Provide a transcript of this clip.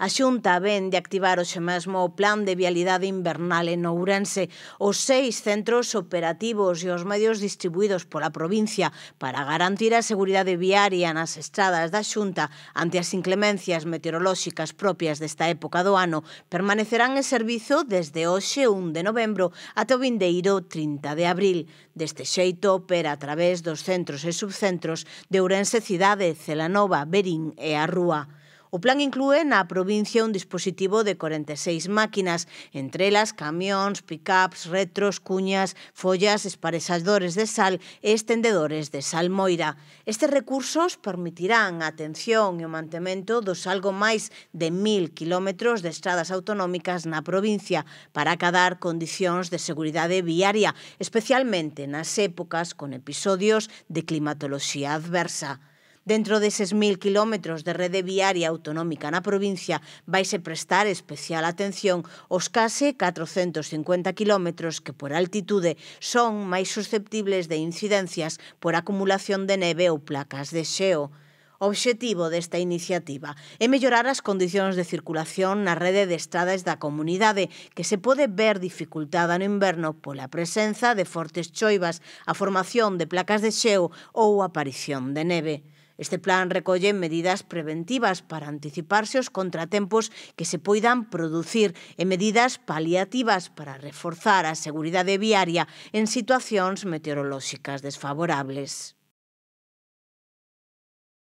A Xunta ven de activar xe mesmo o plan de vialidade invernal en Ourense, os seis centros operativos e os medios distribuídos pola provincia para garantir a seguridade viaria nas estradas da Xunta ante as inclemencias meteorolóxicas propias desta época do ano permanecerán en servizo desde hoxe 1 de novembro ata o vindeiro 30 de abril. Deste xeito opera a través dos centros e subcentros de Ourense Cidade, Celanova, Berín e A Rúa. O plan inclúe na provincia un dispositivo de 46 máquinas, entre elas camións, pick-ups, retros, cuñas, follas, esparexadores de sal e estendedores de sal moira. Estes recursos permitirán a atención e o mantemento dos algo máis de mil kilómetros de estradas autonómicas na provincia para acadar condicións de seguridade viaria, especialmente nas épocas con episodios de climatoloxía adversa. Dentro deses mil kilómetros de rede viaria autonómica na provincia vaise prestar especial atención os case 450 kilómetros que por altitude son máis susceptibles de incidencias por acumulación de neve ou placas de xeo. O obxectivo desta iniciativa é mellorar as condicións de circulación na rede de estradas da comunidade, que se pode ver dificultada no inverno pola presenza de fortes choivas, a formación de placas de xeo ou a aparición de neve. Este plan recolle medidas preventivas para anticiparse os contratempos que se poidan producir e medidas paliativas para reforzar a seguridade viaria en situacións meteorolóxicas desfavorables.